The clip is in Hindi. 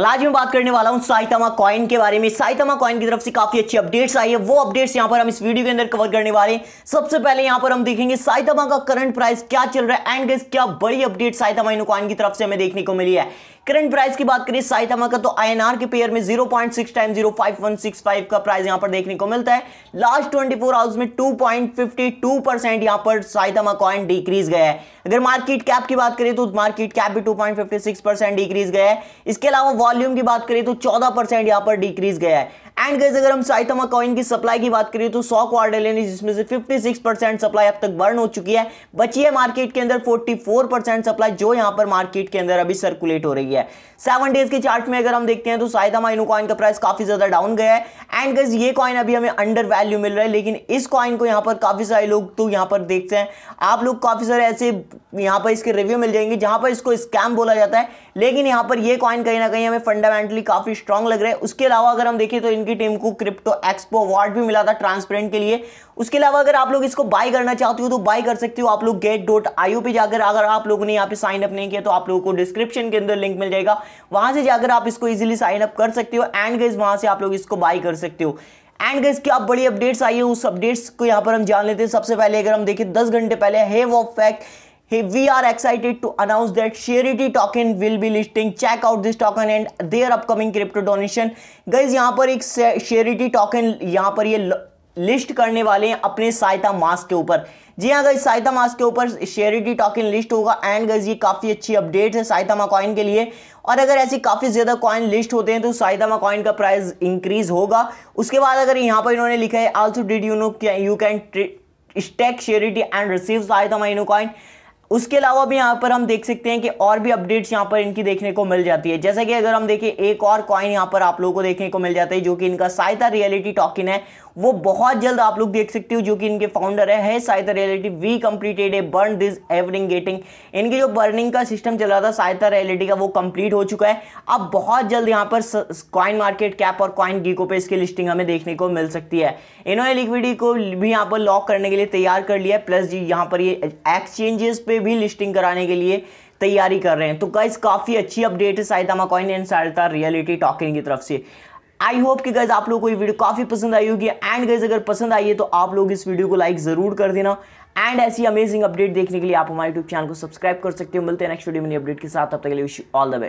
और आज मैं बात करने वाला हूँ साइतमा कॉइन के बारे में साइतामा कॉइन की तरफ से काफ़ी अच्छी अपडेट्स आई है वो अपडेट्स यहाँ पर हम इस वीडियो के अंदर कवर करने वाले हैं सबसे पहले यहाँ पर हम देखेंगे साइतामा का करंट प्राइस क्या चल रहा है एंड गैस क्या बड़ी अपडेट साइतामा इनो कॉइन की तरफ से हमें देखने को मिली है करंट प्राइस की बात करें साइथामा का तो आईएनआर के पेयर में 0.6 टाइम 0.5165 का प्राइस यहां पर देखने को मिलता है लास्ट 24 आवर्स में 2.52 परसेंट यहां पर साइथामा कॉइन डिक्रीज गया है अगर मार्केट कैप की बात करें तो मार्केट कैप भी 2.56 परसेंट डिक्रीज गया है इसके अलावा वॉल्यूम की बात करें तो 14 परसेंट यहां पर डिक्रीज गया है एंड गैस अगर हम साइथामा कॉइन की सप्लाई की बात करें तो सौ क्वार्टर लेने जिसमें से 56 परसेंट सप्लाई अब तक बर्न हो चुकी है बची है मार्केट के अंदर 44 परसेंट सप्लाई जो यहां पर मार्केट के अंदर अभी सर्कुलेट हो रही है सेवन डेज के चार्ट में अगर हम देखते हैं तो साइथामा इनू कॉइन का प्राइस काफी ज्यादा डाउन गया है एंड गैस ये कॉइन अभी हमें अंडर वैल्यू मिल रहा है लेकिन इस कॉइन को यहाँ पर काफी सारे लोग तो यहाँ पर देखते हैं आप लोग काफी सारे ऐसे यहाँ पर इसके रिव्यू मिल जाएंगे जहाँ पर इसको स्कैम बोला जाता है लेकिन यहाँ पर ये कॉइन कहीं ना कहीं हमें फंडामेंटली काफी स्ट्रांग लग रहा है उसके अलावा अगर हम देखें तो इनके की टीम को क्रिप्टो एक्सपो अवार्ड भी मिला था ट्रांसपेरेंट के लिए उसके अलावा अगर आप लोग इसको बाय करना चाहते हो तो बाय कर सकते हो आप लोग गेट डॉट आईओ पे जाकर अगर आप लोगों ने यहाँ पे साइन अप नहीं किया तो आप लोगों को डिस्क्रिप्शन के अंदर लिंक मिल जाएगा वहां से जाकर आप इसको इजिली साइन अप कर सकते हो एंड गेज वहां से आप लोग इसको बाय कर सकते हो एंड गैस क्या बड़ी अपडेट्स आई है उस अपडेट्स को यहाँ पर हम जान लेते हैं सबसे पहले अगर हम देखें दस घंटे पहले है वो fact Hey, we are excited to announce that Sharity token will be listing. Check out this token and their upcoming crypto donation. Guys, यहाँ पर एक Sharity token यहाँ पर ये लिस्ट करने वाले हैं अपने साइता मास्क के ऊपर जी हाँ गई साइता मास के ऊपर शेयरिटी टॉकन लिस्ट होगा एंड गज ये काफ़ी अच्छी अपडेट है साइतामा कॉइन के लिए और अगर ऐसी काफ़ी ज़्यादा कॉइन लिस्ट होते हैं तो साइतामा कॉइन का प्राइस इंक्रीज होगा उसके बाद अगर यहाँ पर इन्होंने लिखा है also did you know you can stake शेयरिटी and receive Saitama Inu coin उसके अलावा भी यहाँ पर हम देख सकते हैं कि और भी अपडेट्स यहाँ पर इनकी देखने को मिल जाती है जैसे कि अगर हम देखें एक और कॉइन यहाँ पर आप लोगों को देखने को मिल जाता है जो कि इनका सहायता रियलिटी टॉकिन है वो बहुत जल्द आप लोग देख सकते हो जो कि इनके फाउंडर है SaitaRealty we completed a burn this evening getting इनके जो बर्निंग का सिस्टम चल रहा था साइथर रियलिटी का वो कंप्लीट हो चुका है अब बहुत जल्द यहाँ पर कॉइन मार्केट कैप और कॉइन गीको पे इसकी लिस्टिंग हमें देखने को मिल सकती है इन्होंने लिक्विडी को भी यहाँ पर लॉक करने के लिए तैयार कर लिया है प्लस जी यहाँ पर ये एक्सचेंजेस पे भी लिस्टिंग कराने के लिए तैयारी कर रहे हैं तो गाइस काफ़ी अच्छी अपडेट है Saitama coin and SaitaRealty token की तरफ से आई होप कि गैस आप लोगों को ये वीडियो काफ़ी पसंद आई होगी एंड गैस अगर पसंद आई है तो आप लोग इस वीडियो को लाइक ज़रूर कर देना एंड ऐसी अमेजिंग अपडेट देखने के लिए आप हमारे यूट्यूब चैनल को सब्सक्राइब कर सकते हो मिलते हैं नेक्स्ट वीडियो में अपडेट के साथ तब तक ऑल द बेस्ट